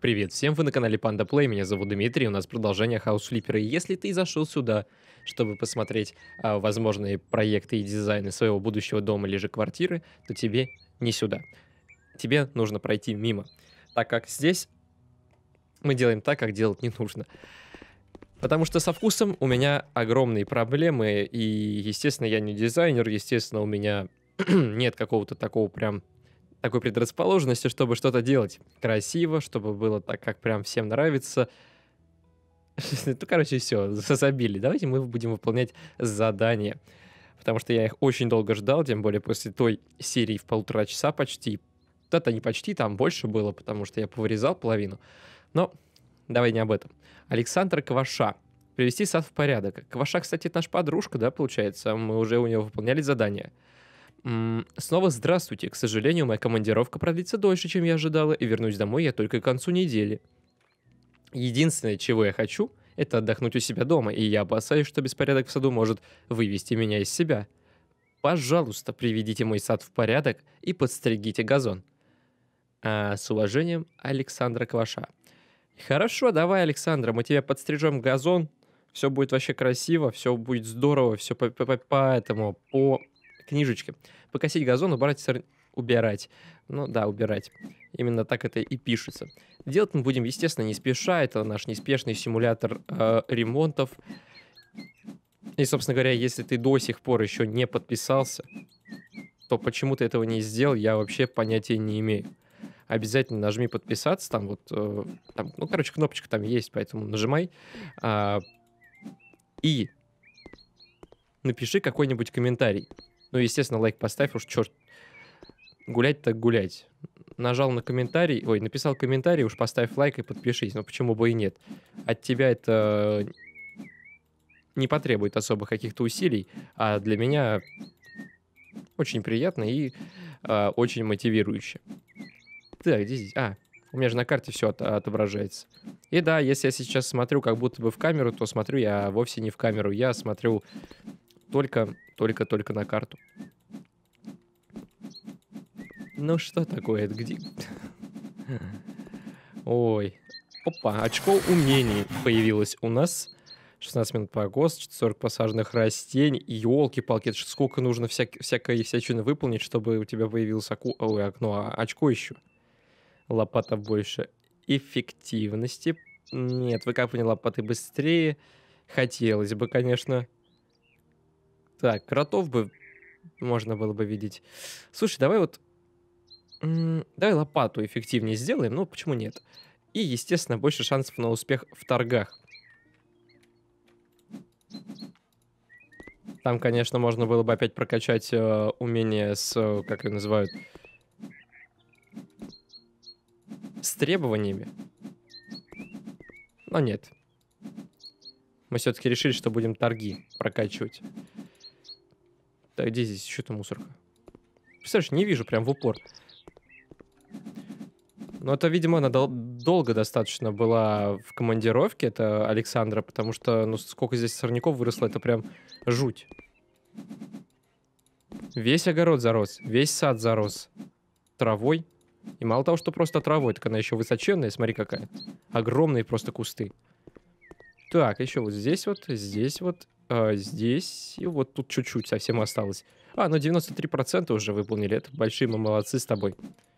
Привет всем, вы на канале Panda Play, меня зовут Дмитрий, у нас продолжение House Flipper. И если ты зашел сюда, чтобы посмотреть а, возможные проекты и дизайны своего будущего дома или же квартиры, то тебе не сюда. Тебе нужно пройти мимо, так как здесь мы делаем так, как делать не нужно. Потому что со вкусом у меня огромные проблемы, и, естественно, я не дизайнер, естественно, у меня нет какого-то такого прям такой предрасположенности, чтобы что-то делать красиво, чтобы было так, как прям всем нравится. Ну, короче, все, забили. Давайте мы будем выполнять задания. Потому что я их очень долго ждал, тем более после той серии в полтора часа почти. Да-то не почти, там больше было, потому что я повырезал половину. Но давай не об этом. Александр Кваша. Привести сад в порядок. Кваша, кстати, это наша подружка, да, получается? Мы уже у него выполняли задание. Снова здравствуйте. К сожалению, моя командировка продлится дольше, чем я ожидала, и вернусь домой я только к концу недели. Единственное, чего я хочу, это отдохнуть у себя дома, и я опасаюсь, что беспорядок в саду может вывести меня из себя. Пожалуйста, приведите мой сад в порядок и подстригите газон. А, с уважением, Александра Кваша. Хорошо, давай, Александра, мы тебя подстрижем газон, все будет вообще красиво, все будет здорово, все по, по, по, по этому, по книжечки. Покосить газон, убрать сор... Убирать. Ну да, убирать. Именно так это и пишется. Делать мы будем, естественно, не спеша. Это наш неспешный симулятор э, ремонтов. И, собственно говоря, если ты до сих пор еще не подписался, то почему ты этого не сделал, я вообще понятия не имею. Обязательно нажми подписаться, там вот, э, там, ну, короче, кнопочка там есть, поэтому нажимай. Э, и напиши какой-нибудь комментарий. Ну, естественно, лайк поставь, уж черт. Гулять так гулять. Нажал на комментарий, ой, написал комментарий, уж поставь лайк и подпишись. Ну, почему бы и нет? От тебя это не потребует особо каких-то усилий, а для меня очень приятно и э, очень мотивирующе. Так, где здесь? А, у меня же на карте все от, отображается. И да, если я сейчас смотрю как будто бы в камеру, то смотрю я вовсе не в камеру. Я смотрю только, только, только на карту. Ну что такое, это где? Ой. Опа, очко умений появилось у нас. 16 минут погост, 40 посаженных растений, елки-палки, это сколько нужно всякой всячины выполнить, чтобы у тебя появилось оку... Ой, окно, а очко еще. Лопата больше эффективности. Нет, выкапывание лопаты быстрее. Хотелось бы, конечно. Так, кротов бы можно было бы видеть. Слушай, давай вот... Давай лопату эффективнее сделаем, ну почему нет? И, естественно, больше шансов на успех в торгах. Там, конечно, можно было бы опять прокачать э, умение с, э, как ее называют, с требованиями. Но нет. Мы все-таки решили, что будем торги прокачивать. Так, где здесь еще-то мусорка? Представляешь, не вижу прям в упор. Но это, видимо, она дол- долго достаточно была в командировке, это Александра, потому что, ну, сколько здесь сорняков выросло, это прям жуть. Весь огород зарос, весь сад зарос травой. И мало того, что просто травой, так она еще высоченная, смотри какая. Огромные просто кусты. Так, еще вот здесь вот, здесь вот а здесь и вот тут чуть-чуть совсем осталось. А, ну 93% уже выполнили. Это большие мы молодцы с тобой.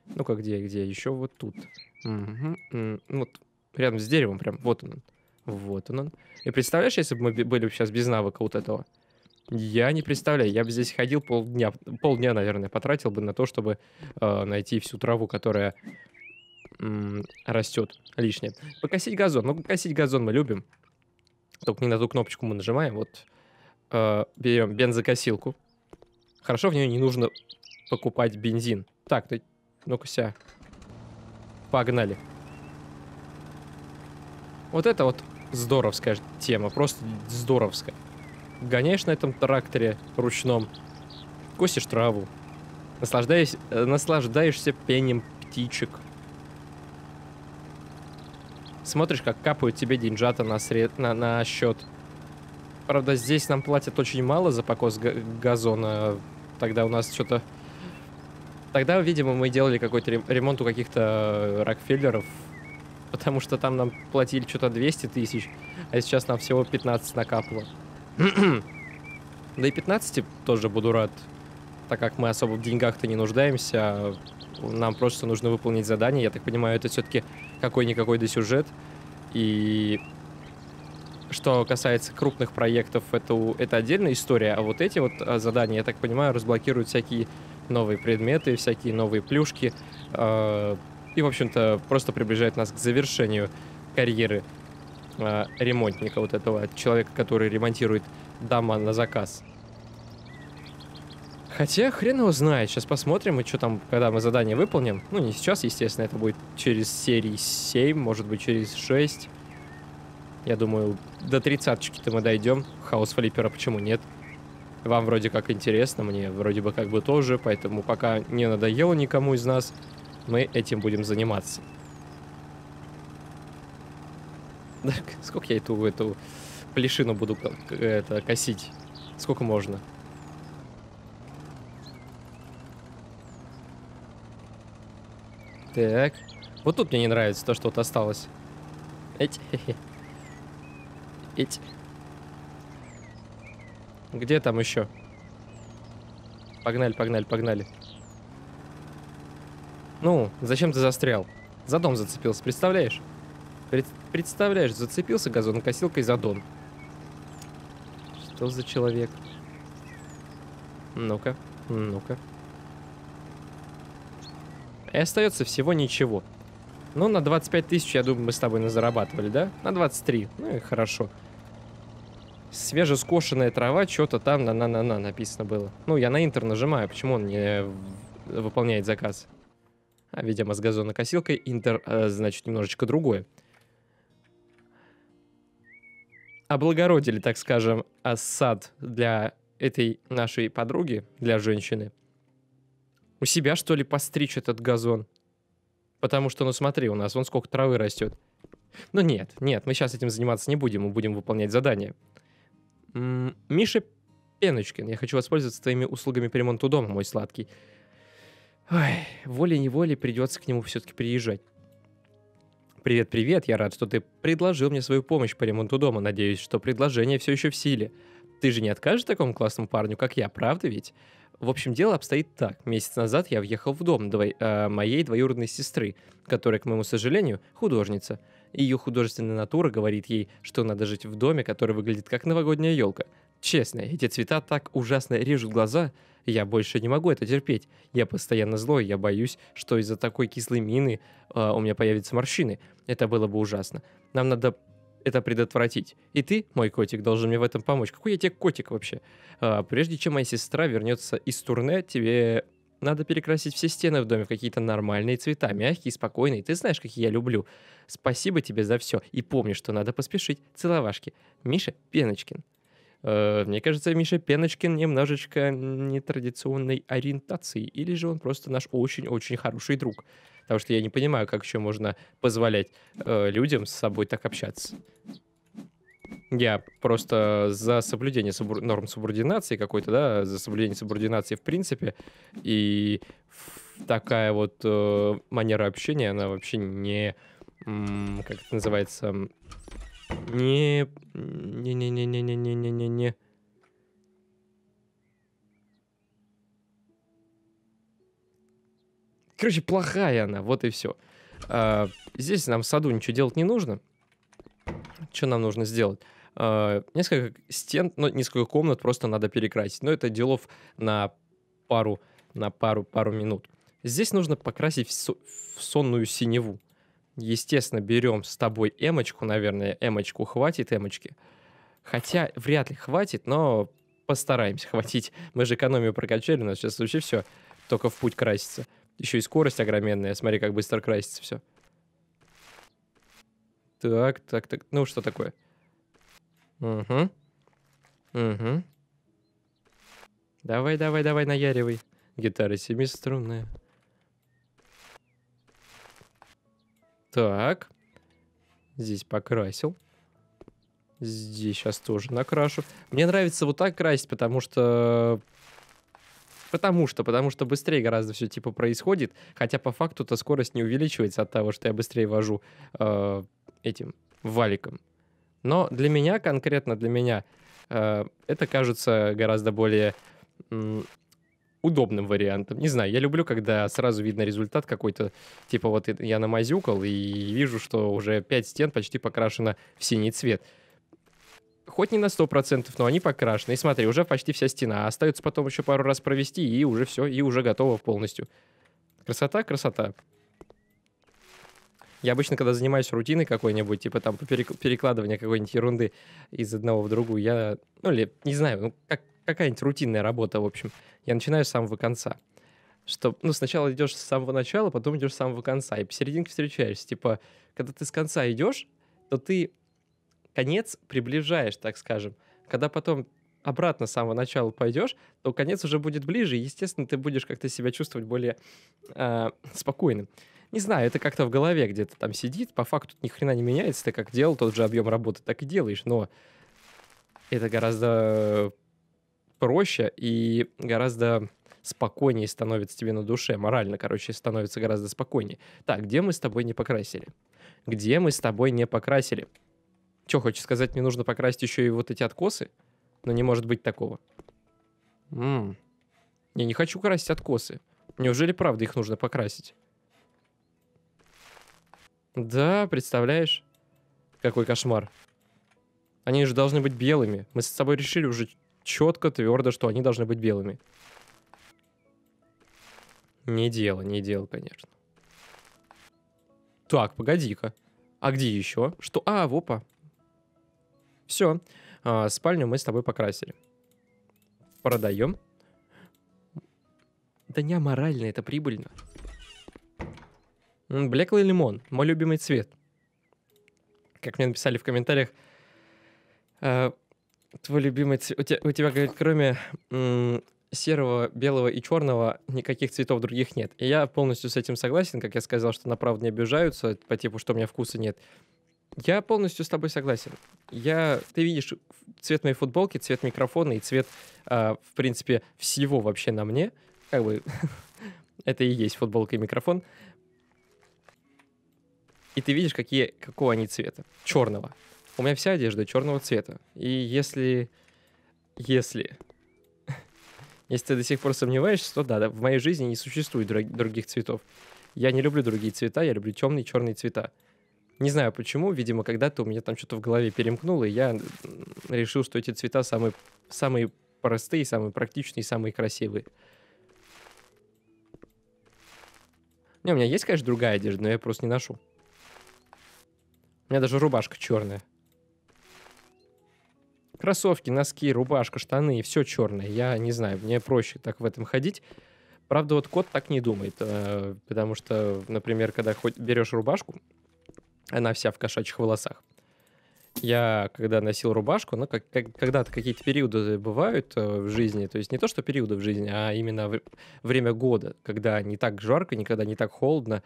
Ну-ка, где, где? Еще вот тут. Угу. Вот рядом с деревом прям. Вот он. Вот он. И представляешь, если бы мы были сейчас без навыка вот этого? Я не представляю. Я бы здесь ходил полдня, полдня, наверное, потратил бы на то, чтобы э, найти всю траву, которая э, растет лишняя. Покосить газон. Ну, покосить газон мы любим только не на ту кнопочку мы нажимаем, вот э, берем бензокосилку. Хорошо, в нее не нужно покупать бензин. Так, ты, ну-ка ся. Погнали. Вот это вот здоровская тема, просто здоровская. Гоняешь на этом тракторе ручном, косишь траву, наслаждаешь, э, наслаждаешься пением птичек, смотришь, как капают тебе деньжата на, сред... на, на счет. Правда, здесь нам платят очень мало за покос газона. Тогда у нас что-то... Тогда, видимо, мы делали какой-то ремонт у каких-то э, Рокфеллеров, потому что там нам платили что-то 200 тысяч, а сейчас нам всего 15 накапало. да и 15 тоже буду рад, так как мы особо в деньгах-то не нуждаемся, а нам просто нужно выполнить задание. Я так понимаю, это все-таки какой-никакой до сюжет. И что касается крупных проектов, это, это отдельная история. А вот эти вот а, задания, я так понимаю, разблокируют всякие новые предметы, всякие новые плюшки. Э, и, в общем-то, просто приближает нас к завершению карьеры э, ремонтника, вот этого человека, который ремонтирует дома на заказ. Хотя хрен его знает. Сейчас посмотрим, и что там, когда мы задание выполним. Ну, не сейчас, естественно, это будет через серии 7, может быть, через 6. Я думаю, до тридцаточки-то мы дойдем. Хаос флиппера почему нет? Вам вроде как интересно, мне вроде бы как бы тоже, поэтому пока не надоело никому из нас, мы этим будем заниматься. Так, сколько я эту, эту плешину буду это, косить? Сколько можно? Так. Вот тут мне не нравится то, что вот осталось. Эть. Эть. Где там еще? Погнали, погнали, погнали. Ну, зачем ты застрял? За дом зацепился, представляешь? Пред представляешь, зацепился газонокосилкой за дом. Что за человек? Ну-ка, ну-ка. И остается всего ничего. Ну, на 25 тысяч, я думаю, мы с тобой назарабатывали, да? На 23. Ну и хорошо. Свежескошенная трава, что-то там на-на-на-на написано было. Ну, я на интер нажимаю, почему он не выполняет заказ? А, видимо, с газонокосилкой интер, э, значит, немножечко другое. Облагородили, так скажем, э, сад для этой нашей подруги, для женщины. У себя, что ли, постричь этот газон? Потому что, ну смотри, у нас вон сколько травы растет. Ну нет, нет, мы сейчас этим заниматься не будем, мы будем выполнять задание. М-м, Миша Пеночкин, я хочу воспользоваться твоими услугами по ремонту дома, мой сладкий. Ой, волей-неволей придется к нему все-таки приезжать. Привет-привет, я рад, что ты предложил мне свою помощь по ремонту дома. Надеюсь, что предложение все еще в силе. Ты же не откажешь такому классному парню, как я, правда ведь? В общем, дело обстоит так. Месяц назад я въехал в дом дво... э, моей двоюродной сестры, которая, к моему сожалению, художница. Ее художественная натура говорит ей, что надо жить в доме, который выглядит как новогодняя елка. Честно, эти цвета так ужасно режут глаза. Я больше не могу это терпеть. Я постоянно злой, я боюсь, что из-за такой кислой мины э, у меня появятся морщины. Это было бы ужасно. Нам надо это предотвратить. И ты, мой котик, должен мне в этом помочь. Какой я тебе котик вообще? А, прежде чем моя сестра вернется из турне, тебе надо перекрасить все стены в доме в какие-то нормальные цвета, мягкие, спокойные. Ты знаешь, какие я люблю. Спасибо тебе за все. И помни, что надо поспешить. Целовашки. Миша Пеночкин. Э, мне кажется, Миша Пеночкин немножечко нетрадиционной ориентации. Или же он просто наш очень-очень хороший друг. Потому что я не понимаю, как еще можно позволять э, людям с собой так общаться. Я просто за соблюдение субур... норм субординации какой-то, да, за соблюдение субординации в принципе, и такая вот э, манера общения, она вообще не, как это называется, не, не, не, не, не, не, не, не, не, не, Короче, плохая она, вот и все. А, здесь нам в саду ничего делать не нужно. Что нам нужно сделать? А, несколько стен, ну, несколько комнат просто надо перекрасить. Но это делов на пару, на пару, пару минут. Здесь нужно покрасить в, со- в сонную синеву. Естественно, берем с тобой эмочку, наверное, эмочку хватит, эмочки. Хотя вряд ли хватит, но постараемся хватить. Мы же экономию прокачали, у нас сейчас вообще все только в путь красится. Еще и скорость огроменная. Смотри, как быстро красится все. Так, так, так. Ну, что такое? Угу. Угу. Давай, давай, давай, наяривай. Гитара семиструнная. Так. Здесь покрасил. Здесь сейчас тоже накрашу. Мне нравится вот так красить, потому что Потому что, потому что быстрее гораздо все типа происходит, хотя по факту-то скорость не увеличивается от того, что я быстрее вожу э, этим валиком. Но для меня, конкретно для меня, э, это кажется гораздо более э, удобным вариантом. Не знаю, я люблю, когда сразу видно результат какой-то, типа вот я намазюкал и вижу, что уже пять стен почти покрашено в синий цвет хоть не на 100%, но они покрашены. И смотри, уже почти вся стена. Остается потом еще пару раз провести, и уже все, и уже готово полностью. Красота, красота. Я обычно, когда занимаюсь рутиной какой-нибудь, типа там перекладывания какой-нибудь ерунды из одного в другую, я, ну, или, не знаю, ну, как, какая-нибудь рутинная работа, в общем, я начинаю с самого конца. Что, ну, сначала идешь с самого начала, потом идешь с самого конца, и посерединке встречаешься. Типа, когда ты с конца идешь, то ты конец приближаешь, так скажем. Когда потом обратно с самого начала пойдешь, то конец уже будет ближе, и, естественно, ты будешь как-то себя чувствовать более э, спокойным. Не знаю, это как-то в голове где-то там сидит, по факту ни хрена не меняется, ты как делал тот же объем работы, так и делаешь, но это гораздо проще и гораздо спокойнее становится тебе на душе, морально, короче, становится гораздо спокойнее. Так, где мы с тобой не покрасили? Где мы с тобой не покрасили? Что хочешь сказать, мне нужно покрасить еще и вот эти откосы? Но не может быть такого. Ммм. Я не хочу красить откосы. Неужели правда их нужно покрасить? Да, представляешь? Какой кошмар. Они же должны быть белыми. Мы с собой решили уже четко, твердо, что они должны быть белыми. Не дело, не дело, конечно. Так, погоди-ка. А где еще? Что? А, вопа. Все, а, спальню мы с тобой покрасили. Продаем. Да не аморально, это прибыльно. Блеклый лимон, мой любимый цвет. Как мне написали в комментариях, а, твой любимый цвет... У тебя, у тебя говорит, кроме серого, белого и черного никаких цветов других нет. И я полностью с этим согласен, как я сказал, что на правду не обижаются, по типу, что у меня вкуса нет. Я полностью с тобой согласен. Я, ты видишь цвет моей футболки, цвет микрофона и цвет, э, в принципе, всего вообще на мне. Как бы это и есть футболка и микрофон. И ты видишь, какие, какого они цвета. Черного. У меня вся одежда черного цвета. И если... Если... Если ты до сих пор сомневаешься, то да, да в моей жизни не существует других цветов. Я не люблю другие цвета, я люблю темные черные цвета. Не знаю почему, видимо, когда-то у меня там что-то в голове перемкнуло, и я решил, что эти цвета самые, самые простые, самые практичные, самые красивые. Не, у меня есть, конечно, другая одежда, но я просто не ношу. У меня даже рубашка черная. Кроссовки, носки, рубашка, штаны, все черное. Я не знаю, мне проще так в этом ходить. Правда, вот кот так не думает, э, потому что, например, когда хоть берешь рубашку, она вся в кошачьих волосах. Я, когда носил рубашку, ну, как, как, когда-то какие-то периоды бывают э, в жизни, то есть не то, что периоды в жизни, а именно в, время года, когда не так жарко, никогда не так холодно,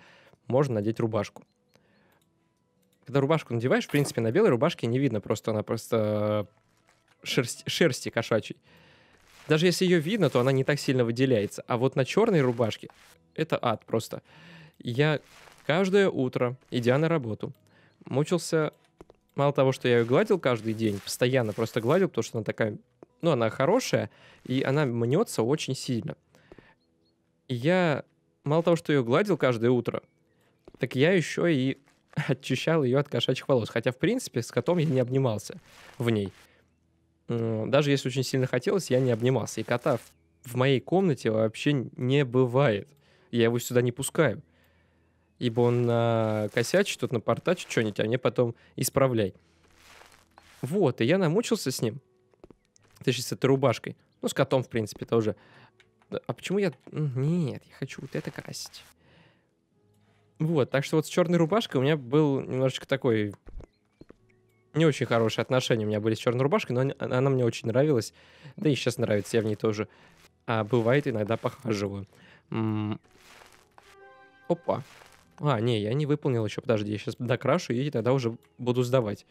можно надеть рубашку. Когда рубашку надеваешь, в принципе, на белой рубашке не видно, просто она просто э, шерсть, шерсти кошачьей. Даже если ее видно, то она не так сильно выделяется. А вот на черной рубашке это ад просто. Я Каждое утро, идя на работу, мучился... Мало того, что я ее гладил каждый день, постоянно просто гладил, потому что она такая... Ну, она хорошая, и она мнется очень сильно. И я... Мало того, что ее гладил каждое утро, так я еще и очищал ее от кошачьих волос. Хотя, в принципе, с котом я не обнимался в ней. Даже если очень сильно хотелось, я не обнимался. И кота в моей комнате вообще не бывает. Я его сюда не пускаю ибо он накосячит, тут напортачит что-нибудь, а мне потом исправляй. Вот, и я намучился с ним. Точнее, с этой рубашкой. Ну, с котом, в принципе, тоже. А почему я... Нет, я хочу вот это красить. Вот, так что вот с черной рубашкой у меня был немножечко такой... Не очень хорошие отношения у меня были с черной рубашкой, но а, она мне очень нравилась. Да и сейчас нравится, я в ней тоже. А бывает, иногда похаживаю. М -м Опа. А, не, я не выполнил еще, подожди, я сейчас докрашу и тогда уже буду сдавать.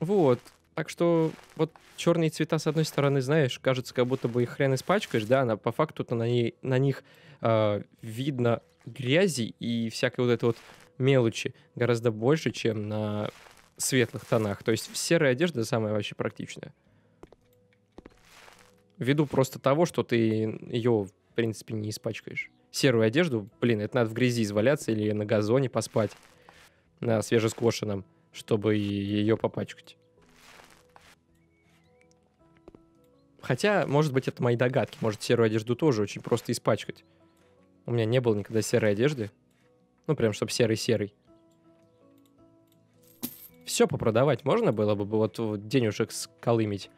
Вот, так что вот черные цвета, с одной стороны, знаешь, кажется, как будто бы их хрен испачкаешь, да, но по факту на, ней, на них э, видно грязи и всякой вот этой вот мелочи гораздо больше, чем на светлых тонах. То есть серая одежда самая вообще практичная. Ввиду просто того, что ты ее, в принципе, не испачкаешь серую одежду, блин, это надо в грязи изваляться или на газоне поспать на свежескошенном, чтобы ее попачкать. Хотя, может быть, это мои догадки. Может, серую одежду тоже очень просто испачкать. У меня не было никогда серой одежды. Ну, прям, чтобы серый-серый. Все попродавать можно было бы, вот, вот денежек сколымить.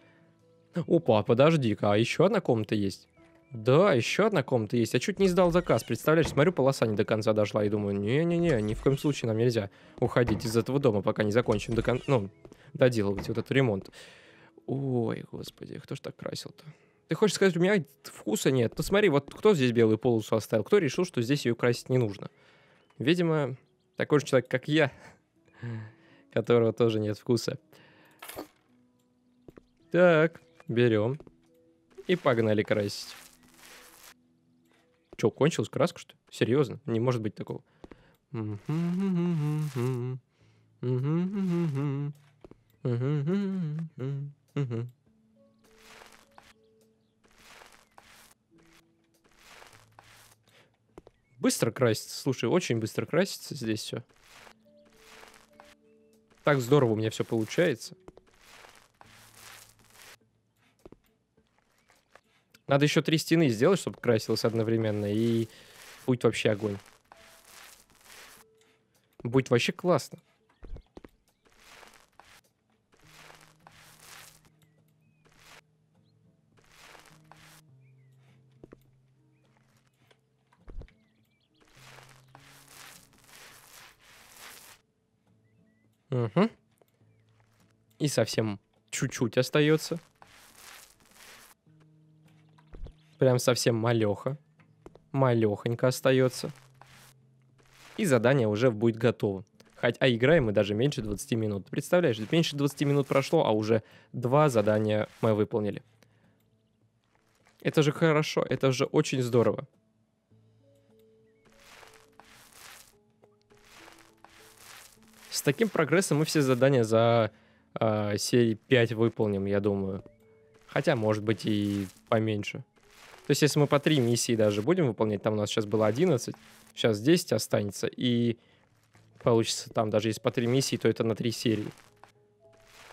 Опа, подожди-ка, а еще одна комната есть. Да, еще одна комната есть. Я чуть не сдал заказ. Представляешь, смотрю, полоса не до конца дошла и думаю, не-не-не, ни в коем случае нам нельзя уходить из этого дома, пока не закончим до кон... ну, доделывать вот этот ремонт. Ой, господи, кто ж так красил-то? Ты хочешь сказать, у меня вкуса нет? Ну смотри, вот кто здесь белую полосу оставил? Кто решил, что здесь ее красить не нужно? Видимо, такой же человек, как я, которого тоже нет вкуса. Так, берем. И погнали красить. Что, кончилась краска, что ли? Серьезно? Не может быть такого. Быстро красится, слушай, очень быстро красится здесь все. Так здорово у меня все получается. Надо еще три стены сделать, чтобы красилось одновременно, и будет вообще огонь. Будет вообще классно. Угу. И совсем чуть-чуть остается. Прям совсем малеха. Малехонько остается. И задание уже будет готово. Хоть, а играем мы даже меньше 20 минут. Представляешь, меньше 20 минут прошло, а уже два задания мы выполнили. Это же хорошо, это же очень здорово. С таким прогрессом мы все задания за э, серии 5 выполним, я думаю. Хотя, может быть, и поменьше. То есть, если мы по три миссии даже будем выполнять, там у нас сейчас было 11, сейчас 10 останется, и получится там даже если по три миссии, то это на три серии.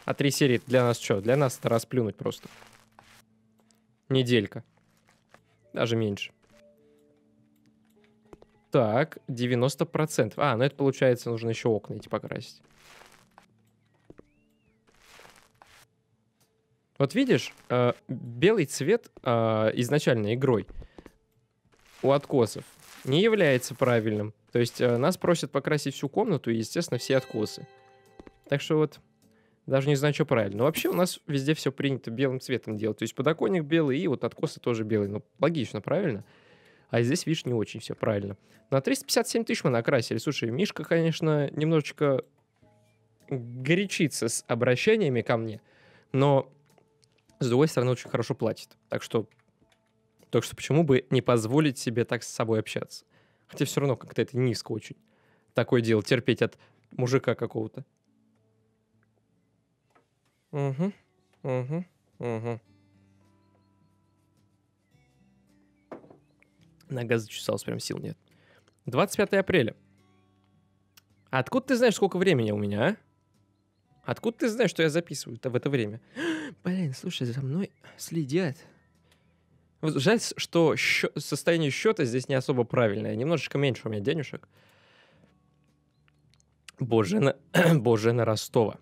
А три серии для нас что? Для нас это расплюнуть просто. Неделька. Даже меньше. Так, 90%. А, ну это получается, нужно еще окна эти покрасить. Вот видишь, э, белый цвет э, изначально игрой у откосов не является правильным. То есть э, нас просят покрасить всю комнату и, естественно, все откосы. Так что вот даже не знаю, что правильно. Но вообще у нас везде все принято белым цветом делать. То есть подоконник белый и вот откосы тоже белые. Ну, логично, правильно? А здесь, видишь, не очень все правильно. На 357 тысяч мы накрасили. Слушай, Мишка, конечно, немножечко горячится с обращениями ко мне, но с другой стороны, очень хорошо платит. Так что, так что почему бы не позволить себе так с собой общаться? Хотя все равно как-то это низко очень. Такое дело терпеть от мужика какого-то. Угу, угу, угу. Нога зачесалась, прям сил нет. 25 апреля. откуда ты знаешь, сколько времени у меня, а? Откуда ты знаешь, что я записываю-то в это время? Блин, слушай, за мной следят. жаль, что счет, состояние счета здесь не особо правильное. Немножечко меньше у меня денежек. Боже на, Боже на Ростова.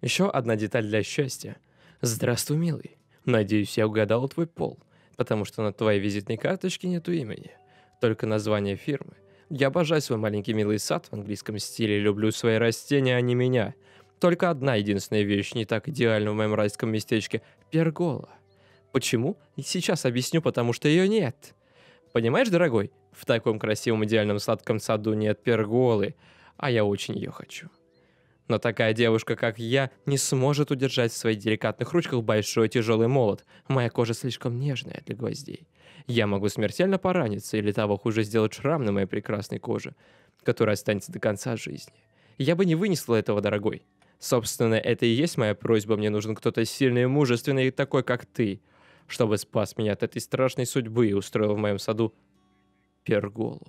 Еще одна деталь для счастья. Здравствуй, милый. Надеюсь, я угадал твой пол, потому что на твоей визитной карточке нету имени, только название фирмы. Я обожаю свой маленький милый сад в английском стиле, люблю свои растения, а не меня. Только одна единственная вещь не так идеальна в моем райском местечке — пергола. Почему? сейчас объясню, потому что ее нет. Понимаешь, дорогой, в таком красивом идеальном сладком саду нет перголы, а я очень ее хочу. Но такая девушка, как я, не сможет удержать в своих деликатных ручках большой тяжелый молот. Моя кожа слишком нежная для гвоздей. Я могу смертельно пораниться или того хуже сделать шрам на моей прекрасной коже, которая останется до конца жизни. Я бы не вынесла этого, дорогой. Собственно, это и есть моя просьба. Мне нужен кто-то сильный и мужественный, такой, как ты, чтобы спас меня от этой страшной судьбы и устроил в моем саду перголу.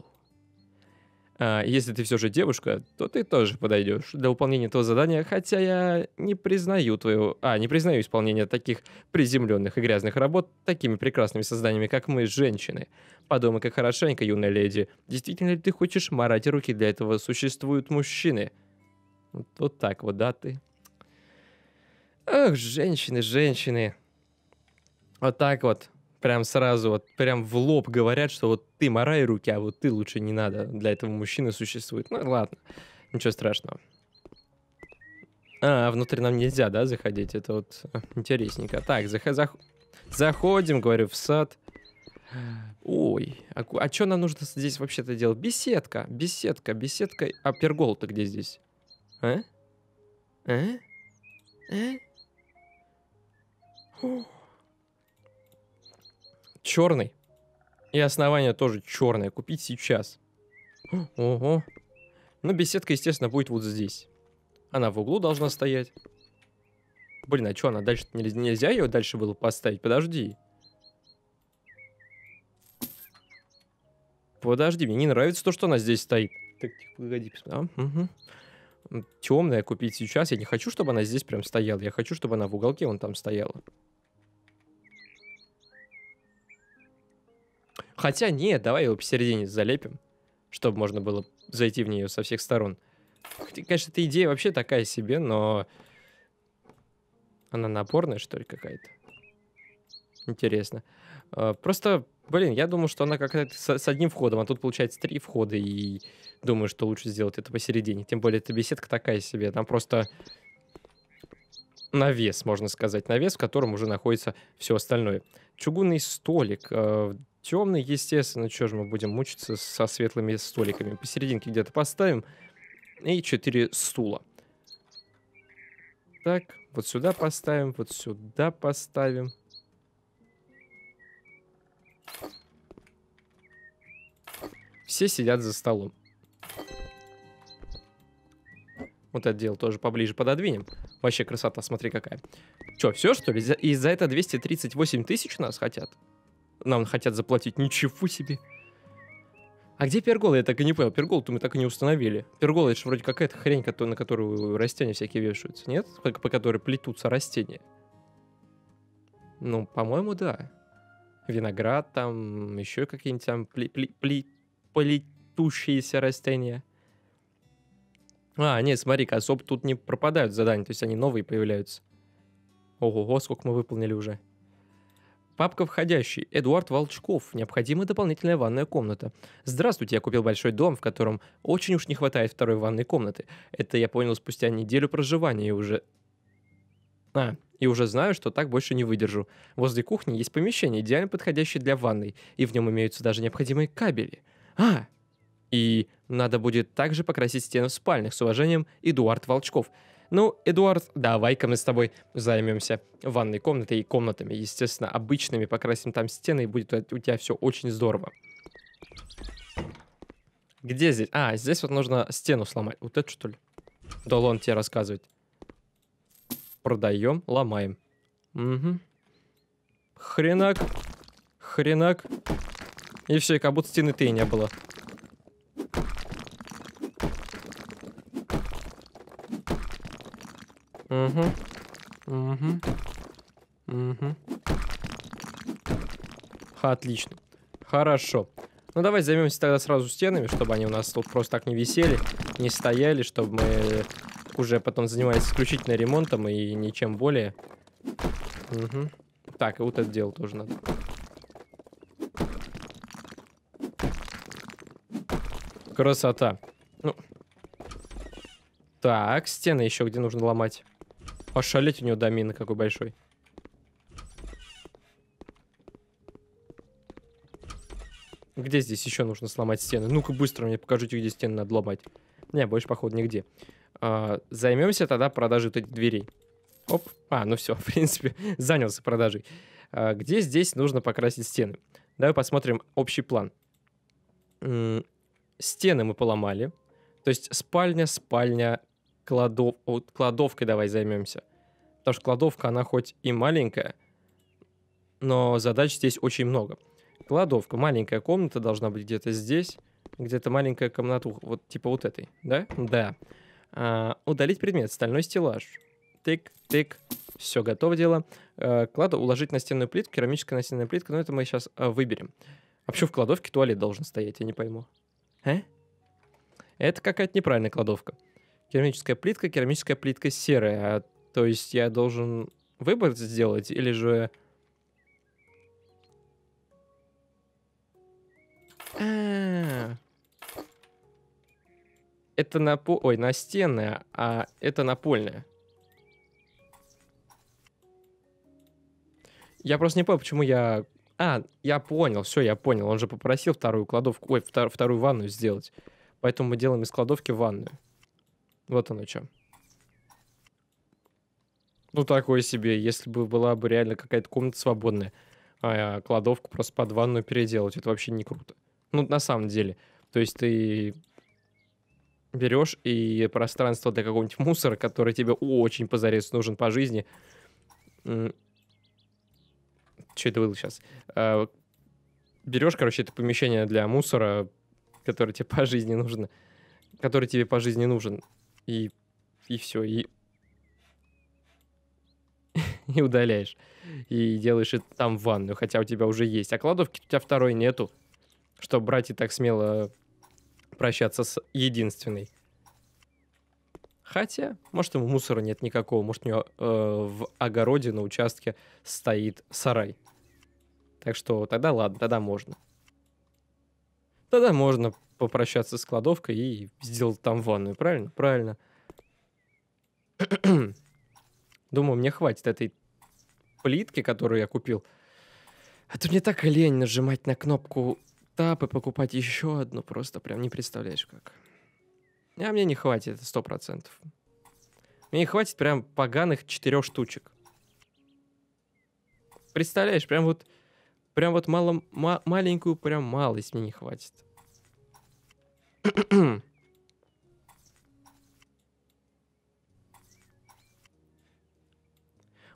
А если ты все же девушка, то ты тоже подойдешь для выполнения этого задания, хотя я не признаю твою... А, не признаю исполнение таких приземленных и грязных работ такими прекрасными созданиями, как мы, женщины. Подумай-ка хорошенько, юная леди, действительно ли ты хочешь марать руки для этого? Существуют мужчины — вот, вот так вот, да, ты. Ах, женщины, женщины. Вот так вот. Прям сразу, вот прям в лоб говорят, что вот ты морай руки, а вот ты лучше не надо. Для этого мужчины существует. Ну ладно, ничего страшного. А, внутрь нам нельзя, да, заходить? Это вот а, интересненько. Так, зах зах заходим, говорю, в сад. Ой, а, а что нам нужно здесь вообще-то делать? Беседка, беседка, беседка. А пергол-то где здесь? А? А? А? Фу. Черный. И основание тоже черное. Купить сейчас. Ого. Ну, беседка, естественно, будет вот здесь. Она в углу должна стоять. Блин, а что она дальше? Нельзя ее дальше было поставить? Подожди. Подожди, мне не нравится то, что она здесь стоит. Так, тихо, погоди. А, угу темная купить сейчас. Я не хочу, чтобы она здесь прям стояла. Я хочу, чтобы она в уголке вон там стояла. Хотя нет, давай его посередине залепим, чтобы можно было зайти в нее со всех сторон. Конечно, эта идея вообще такая себе, но... Она напорная, что ли, какая-то? Интересно. А, просто, блин, я думал, что она как-то с одним входом, а тут получается три входа, и думаю, что лучше сделать это посередине. Тем более, эта беседка такая себе. Там просто навес, можно сказать, навес, в котором уже находится все остальное. Чугунный столик. Э, Темный, естественно, что же мы будем мучиться со светлыми столиками. Посерединке где-то поставим. И четыре стула. Так, вот сюда поставим, вот сюда поставим. Все сидят за столом. Вот это дело тоже поближе пододвинем. Вообще красота, смотри какая. Че, все что ли? И за это 238 тысяч нас хотят? Нам хотят заплатить? Ничего себе. А где перголы? Я так и не понял. перголы. то мы так и не установили. Перголы, это же вроде какая-то хрень, на которую растения всякие вешаются, нет? По которой плетутся растения. Ну, по-моему, да. Виноград там, еще какие-нибудь там плетущиеся растения. А, нет, смотри-ка, особо тут не пропадают задания, то есть они новые появляются. Ого, сколько мы выполнили уже. Папка входящий. Эдуард Волчков. Необходима дополнительная ванная комната. Здравствуйте, я купил большой дом, в котором очень уж не хватает второй ванной комнаты. Это я понял спустя неделю проживания и уже... А, и уже знаю, что так больше не выдержу. Возле кухни есть помещение, идеально подходящее для ванной, и в нем имеются даже необходимые кабели. А, и надо будет также покрасить стены в спальнях. С уважением, Эдуард Волчков. Ну, Эдуард, давай-ка мы с тобой займемся ванной комнатой и комнатами. Естественно, обычными покрасим там стены, и будет у тебя все очень здорово. Где здесь? А, здесь вот нужно стену сломать. Вот это что ли? Да он тебе рассказывать. Продаем, ломаем. Угу. Хренак. Хренак. И все, как будто стены то и не было. Угу. Угу. Угу. Ха, отлично. Хорошо. Ну, давай займемся тогда сразу стенами, чтобы они у нас тут просто так не висели, не стояли, чтобы мы уже потом занимались исключительно ремонтом и ничем более. Угу. Так, и вот это дело тоже надо. Красота. Ну. Так, стены еще где нужно ломать. Ошалеть у него домина какой большой. Где здесь еще нужно сломать стены? Ну-ка быстро мне покажите, где стены надо ломать. Не, больше, походу, нигде. А, займемся тогда продажей вот этих дверей. Оп. А, ну все, в принципе, занялся продажей. А, где здесь нужно покрасить стены? Давай посмотрим общий план. М -м стены мы поломали. То есть спальня, спальня, кладов... вот кладовкой давай займемся. Потому что кладовка, она хоть и маленькая, но задач здесь очень много. Кладовка, маленькая комната должна быть где-то здесь, где-то маленькая комнатуха, вот типа вот этой, да? Да. А, удалить предмет, стальной стеллаж. Тык, тык, все, готово дело. А, э, кладу уложить на стенную плитку, керамическая настенная плитка, но это мы сейчас э, а, выберем. Вообще в кладовке туалет должен стоять, я не пойму. А? Это какая-то неправильная кладовка керамическая плитка, керамическая плитка серая. А, то есть я должен выбор сделать или же... А-а-а. Это на по... Ой, настенная, а это напольная. Я просто не понял, почему я... А, я понял, все, я понял. Он же попросил вторую кладовку, ой, втор- вторую ванную сделать. Поэтому мы делаем из кладовки ванную. Вот оно что. Ну, такое себе, если бы была бы реально какая-то комната свободная, а кладовку просто под ванную переделать, это вообще не круто. Ну, на самом деле. То есть ты берешь и пространство для какого-нибудь мусора, который тебе очень позарез нужен по жизни. Что это было сейчас? А, берешь, короче, это помещение для мусора, которое тебе по жизни нужно, который тебе по жизни нужен, и, и все, и и удаляешь. И делаешь это там в ванную, хотя у тебя уже есть. А кладовки у тебя второй нету, чтобы брать и так смело прощаться с единственной. Хотя, может, ему мусора нет никакого, может, у него э, в огороде на участке стоит сарай. Так что тогда ладно, тогда можно. Тогда можно попрощаться с кладовкой и сделал там ванную, правильно? Правильно. Думаю, мне хватит этой плитки, которую я купил. А то мне так лень нажимать на кнопку тап и покупать еще одну. Просто прям не представляешь как. А мне не хватит, сто процентов. Мне не хватит прям поганых четырех штучек. Представляешь, прям вот... Прям вот мало, ма- маленькую прям малость мне не хватит.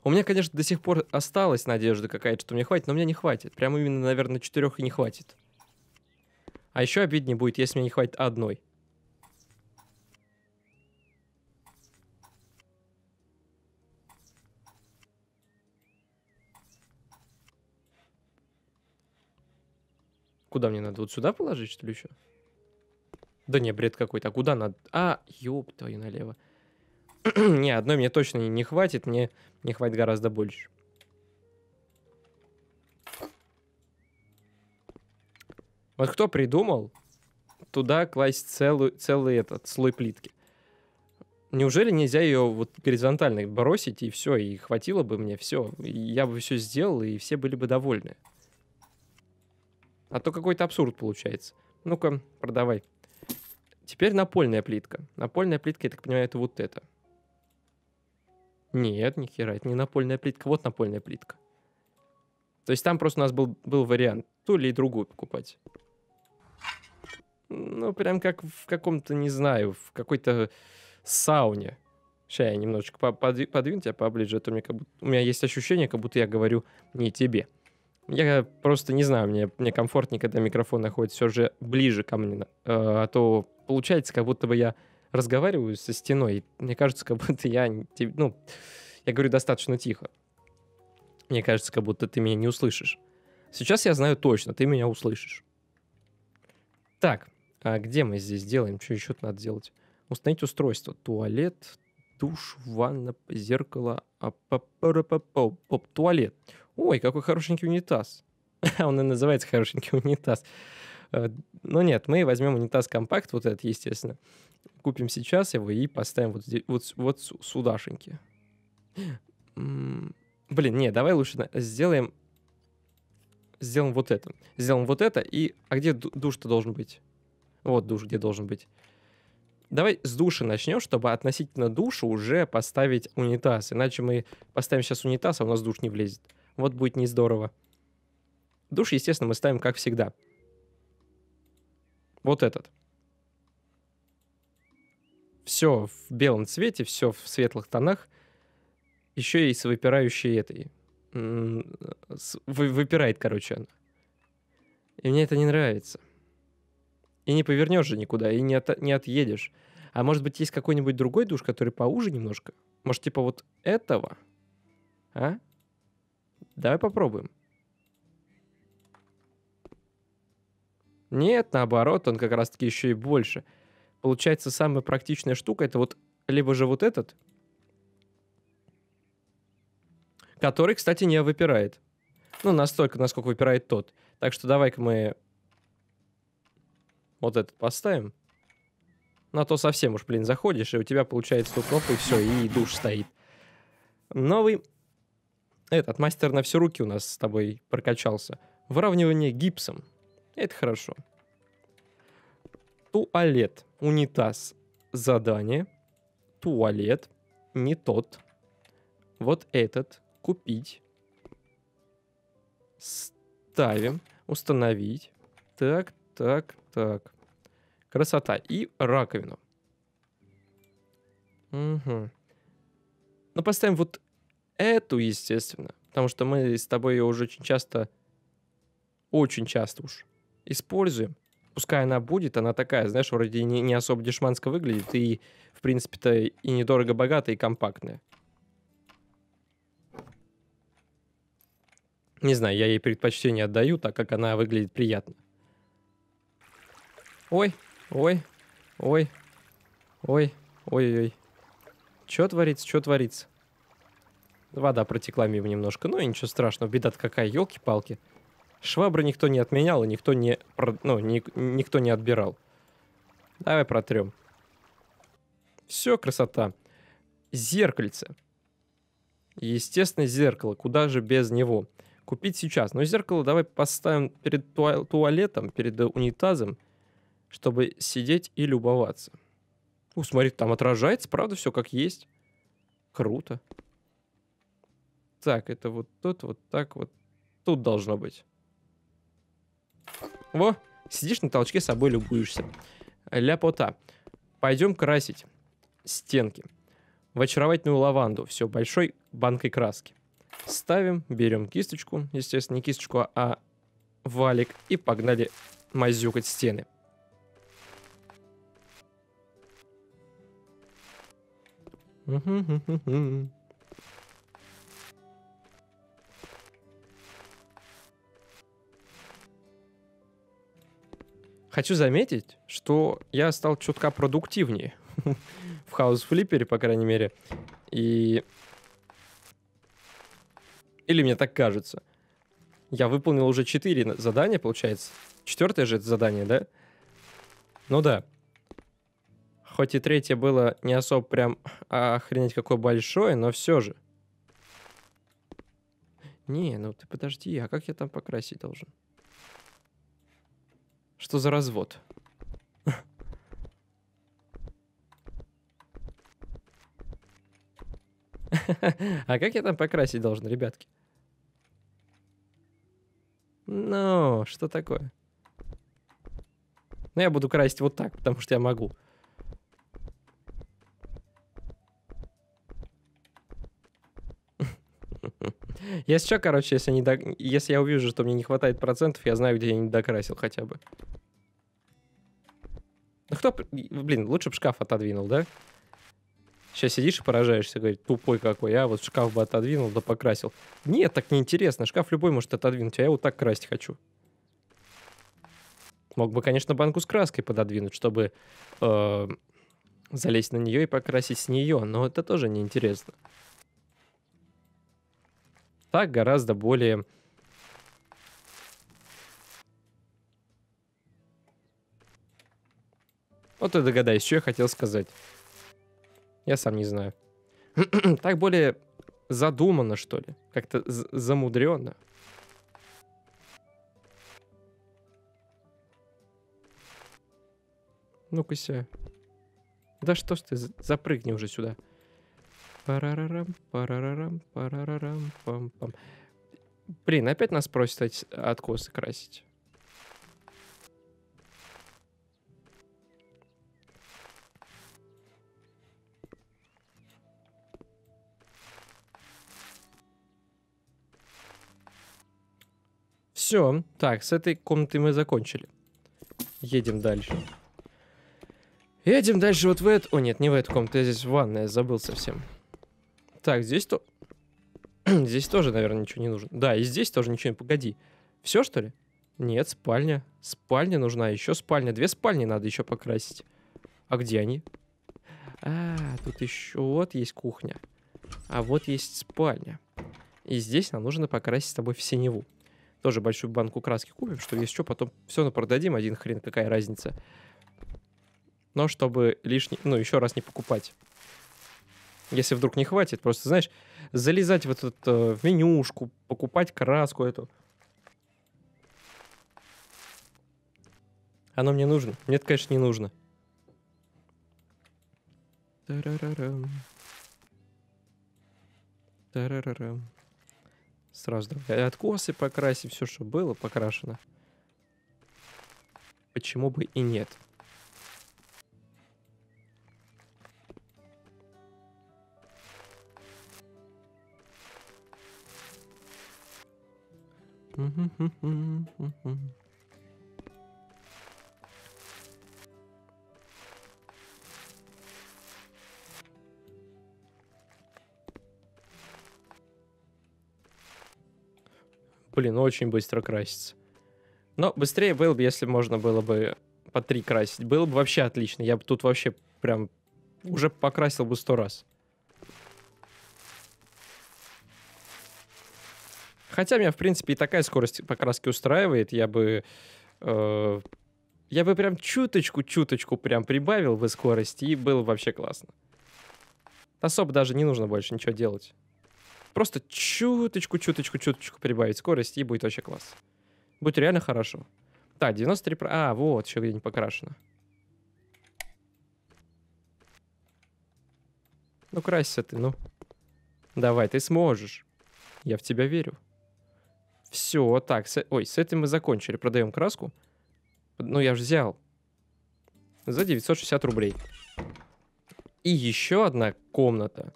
У меня, конечно, до сих пор осталась надежда какая-то, что мне хватит, но мне не хватит. Прямо именно, наверное, четырех и не хватит. А еще обиднее будет, если мне не хватит одной. Куда мне надо? Вот сюда положить, что ли, еще? Да не, бред какой-то. А куда надо? А, ёб твою налево. не, одной мне точно не хватит. Мне не хватит гораздо больше. Вот кто придумал туда класть целый целый этот слой плитки? Неужели нельзя ее вот горизонтально бросить, и все, и хватило бы мне все, я бы все сделал, и все были бы довольны. А то какой-то абсурд получается. Ну-ка, продавай. Теперь напольная плитка. Напольная плитка, я так понимаю, это вот это. Нет, ни хера, это не напольная плитка, вот напольная плитка. То есть там просто у нас был, был вариант ту или другую покупать. Ну, прям как в каком-то, не знаю, в какой-то сауне. Сейчас я немножечко подвину тебя поближе, а то мне как будто... у меня есть ощущение, как будто я говорю не тебе. Я просто не знаю, мне, мне комфортнее, когда микрофон находится все же ближе ко мне, э, а то получается, как будто бы я разговариваю со стеной. Мне кажется, как будто я, ну, я говорю достаточно тихо. Мне кажется, как будто ты меня не услышишь. Сейчас я знаю точно, ты меня услышишь. Так, а где мы здесь делаем? Что еще надо делать? Установить устройство. Туалет, душ, ванна, зеркало, а туалет. Ой, какой хорошенький унитаз. Он и называется хорошенький унитаз. Э, Но ну нет, мы возьмем унитаз компакт, вот этот, естественно. Купим сейчас его и поставим вот, здесь, вот, вот судашеньки. Блин, не, давай лучше сделаем... Сделаем вот это. Сделаем вот это и... А где душ-то должен быть? Вот душ где должен быть. Давай с души начнем, чтобы относительно душу уже поставить унитаз. Иначе мы поставим сейчас унитаз, а у нас душ не влезет. Вот будет не здорово. Душ, естественно, мы ставим как всегда. Вот этот. Все в белом цвете, все в светлых тонах. Еще и с выпирающей этой. Вы, выпирает, короче, она. И мне это не нравится. И не повернешь же никуда, и не, от, не отъедешь. А может быть, есть какой-нибудь другой душ, который поуже немножко? Может, типа вот этого? А? Давай попробуем. Нет, наоборот, он как раз-таки еще и больше. Получается, самая практичная штука это вот либо же вот этот, который, кстати, не выпирает. Ну, настолько, насколько выпирает тот. Так что давай-ка мы вот этот поставим. На то совсем уж, блин, заходишь, и у тебя получается ту кнопку, и все, и душ стоит. Новый этот мастер на все руки у нас с тобой прокачался. Выравнивание гипсом. Это хорошо. Туалет, унитаз, задание, туалет, не тот. Вот этот, купить. Ставим, установить. Так, так, так. Красота. И раковину. Угу. Ну, поставим вот эту, естественно. Потому что мы с тобой ее уже очень часто... Очень часто уж используем. Пускай она будет, она такая, знаешь, вроде не, не особо дешманска выглядит, и, в принципе-то, и недорого богатая, и компактная. Не знаю, я ей предпочтение отдаю, так как она выглядит приятно. Ой, ой, ой, ой, ой-ой. Что творится, чё творится? Вода протекла мимо немножко, но ну, ничего страшного. Беда-то какая, елки-палки. Швабры никто не отменял и никто не, ну, ни, никто не отбирал. Давай протрем. Все, красота. Зеркальце. Естественно, зеркало. Куда же без него? Купить сейчас. Но зеркало давай поставим перед туалетом, перед э, унитазом, чтобы сидеть и любоваться. У, смотри, там отражается, правда, все как есть. Круто. Так, это вот тут, вот так, вот тут должно быть. Во, сидишь на толчке, собой любуешься. Ляпота. Пойдем красить стенки. В очаровательную лаванду, все большой банкой краски. Ставим, берем кисточку, естественно, не кисточку, а, а валик, и погнали мазюкать стены. Mm-hmm. Хочу заметить, что я стал чутка продуктивнее в хаос флиппере, по крайней мере. И... Или мне так кажется. Я выполнил уже 4 задания, получается. Четвертое же это задание, да? Ну да. Хоть и третье было не особо прям охренеть какое большое, но все же. Не, ну ты подожди, а как я там покрасить должен? Что за развод? А как я там покрасить должен, ребятки? Ну, что такое? Ну, я буду красить вот так, потому что я могу. Если что, короче, если, не до... если я увижу, что мне не хватает процентов, я знаю, где я не докрасил хотя бы кто... Блин, лучше бы шкаф отодвинул, да? Сейчас сидишь и поражаешься, говорит, тупой какой, я а, вот шкаф бы отодвинул, да покрасил. Нет, так неинтересно, шкаф любой может отодвинуть, а я вот так красить хочу. Мог бы, конечно, банку с краской пододвинуть, чтобы э, залезть на нее и покрасить с нее, но это тоже неинтересно. Так гораздо более Вот ты догадайся, что я хотел сказать. Я сам не знаю. так более задумано, что ли. Как-то замудренно. Ну-ка ся. Да что ж ты, запрыгни уже сюда. Парарарам, парарарам, парарарам, пам-пам. Блин, опять нас просят откосы красить. Все. Так, с этой комнаты мы закончили. Едем дальше. Едем дальше вот в эту... О, нет, не в эту комнату. Я здесь ванная. Забыл совсем. Так, здесь то... здесь тоже, наверное, ничего не нужно. Да, и здесь тоже ничего не... Погоди. Все, что ли? Нет, спальня. Спальня нужна. Еще спальня. Две спальни надо еще покрасить. А где они? А, тут еще вот есть кухня. А вот есть спальня. И здесь нам нужно покрасить с тобой в синеву тоже большую банку краски купим, что если что, потом все ну, продадим, один хрен, какая разница. Но чтобы лишний, ну, еще раз не покупать. Если вдруг не хватит, просто, знаешь, залезать в этот э, в менюшку, покупать краску эту. Оно мне нужно? Нет, конечно, не нужно. Тарарарам. Тарарарам. Сразу э, Откосы покраси, все, что было, покрашено. Почему бы и нет? Mm-hmm. блин, очень быстро красится. Но быстрее было бы, если можно было бы по три красить. Было бы вообще отлично. Я бы тут вообще прям уже покрасил бы сто раз. Хотя меня, в принципе, и такая скорость покраски устраивает. Я бы... Э, я бы прям чуточку-чуточку прям прибавил бы скорости, и было вообще классно. Особо даже не нужно больше ничего делать. Просто чуточку, чуточку, чуточку прибавить скорость, и будет вообще класс. Будет реально хорошо. Да, 93... А, вот, еще где-нибудь покрашено. Ну, красься ты, ну. Давай, ты сможешь. Я в тебя верю. Все, так, с... ой, с этим мы закончили. Продаем краску. Ну, я же взял. За 960 рублей. И еще одна комната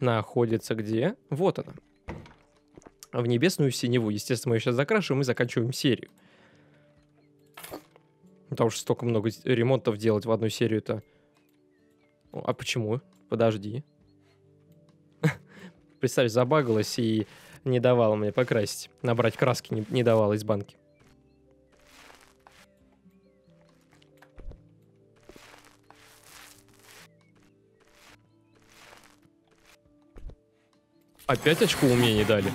находится где? Вот она. В небесную синеву. Естественно, мы ее сейчас закрашиваем и заканчиваем серию. Потому что столько много ремонтов делать в одну серию-то. А почему? Подожди. Представь, забагалась и не давала мне покрасить. Набрать краски не, не давала из банки. Опять очко умений дали.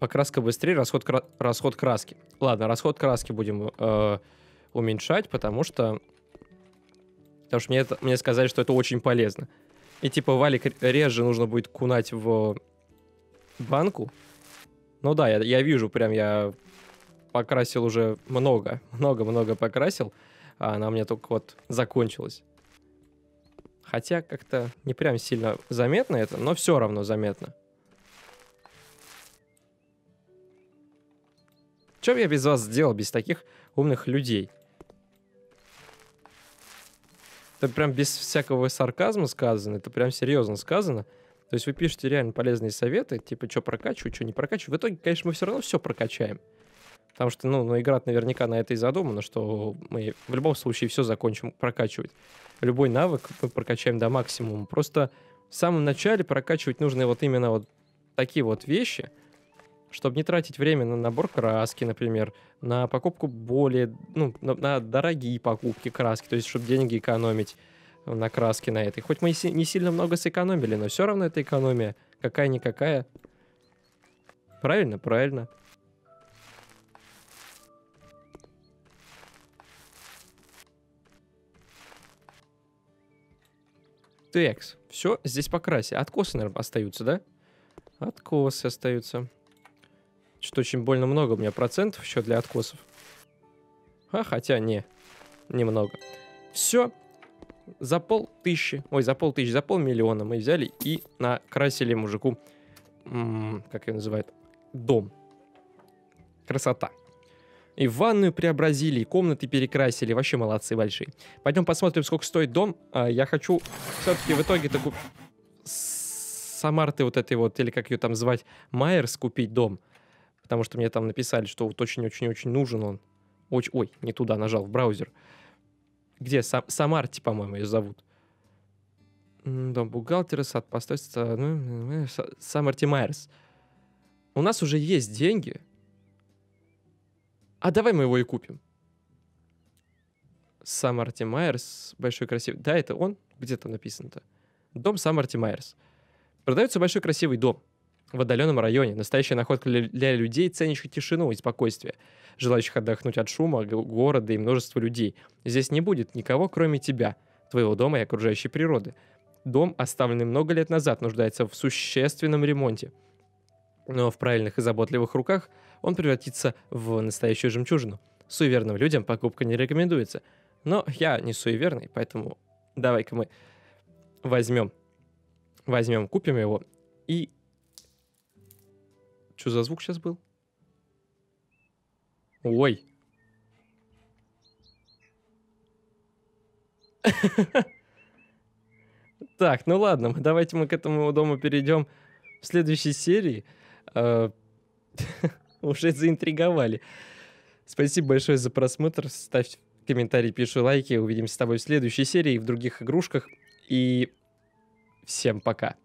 Покраска быстрее, расход, кра... расход краски. Ладно, расход краски будем э, уменьшать, потому что... Потому что мне, это, мне сказали, что это очень полезно. И типа валик реже нужно будет кунать в банку. Ну да, я, я вижу, прям я покрасил уже много, много-много покрасил. А она у меня только вот закончилась. Хотя как-то не прям сильно заметно это, но все равно заметно. Что бы я без вас сделал, без таких умных людей? Это прям без всякого сарказма сказано, это прям серьезно сказано. То есть вы пишете реально полезные советы, типа, что прокачивать, что не прокачивать. В итоге, конечно, мы все равно все прокачаем. Потому что, ну, ну игра наверняка на это и задумана, что мы в любом случае все закончим прокачивать. Любой навык мы прокачаем до максимума. Просто в самом начале прокачивать нужны вот именно вот такие вот вещи, чтобы не тратить время на набор краски, например, на покупку более, ну, на, на дорогие покупки краски, то есть, чтобы деньги экономить на краске на этой. Хоть мы и не сильно много сэкономили, но все равно это экономия, какая-никакая. Правильно, правильно. Текс. Все, здесь покраси. Откосы, наверное, остаются, да? Откосы остаются. Что-то очень больно много у меня процентов еще для откосов. А, хотя не. Немного. Все. За пол тысячи, ой, за пол тысячи, за полмиллиона мы взяли и накрасили мужику, м -м, как ее называют, дом. Красота. И ванную преобразили, и комнаты перекрасили. Вообще молодцы большие. Пойдем посмотрим, сколько стоит дом. А, я хочу все-таки в итоге-то Самарты вот этой вот, или как ее там звать, Майерс купить дом. Потому что мне там написали, что вот очень-очень-очень нужен он. Очень... Ой, не туда нажал, в браузер. Где? Сам... Самарти, по-моему, ее зовут. Дом бухгалтера, сад постой, ну, э, Самарти Майерс. У нас уже есть деньги, а давай мы его и купим. Сам Арти Майерс, большой красивый. Да, это он, где то написано-то? Дом сам Арти Майерс. Продается большой красивый дом в отдаленном районе. Настоящая находка для людей, ценящих тишину и спокойствие, желающих отдохнуть от шума города и множества людей. Здесь не будет никого, кроме тебя, твоего дома и окружающей природы. Дом, оставленный много лет назад, нуждается в существенном ремонте. Но в правильных и заботливых руках – он превратится в настоящую жемчужину. Суеверным людям покупка не рекомендуется. Но я не суеверный, поэтому давай-ка мы возьмем, возьмем, купим его и... Что за звук сейчас был? Ой. Так, ну ладно, давайте мы к этому дому перейдем в следующей серии. Э, уже заинтриговали. Спасибо большое за просмотр. Ставьте комментарии, пиши лайки. Увидимся с тобой в следующей серии и в других игрушках. И всем пока.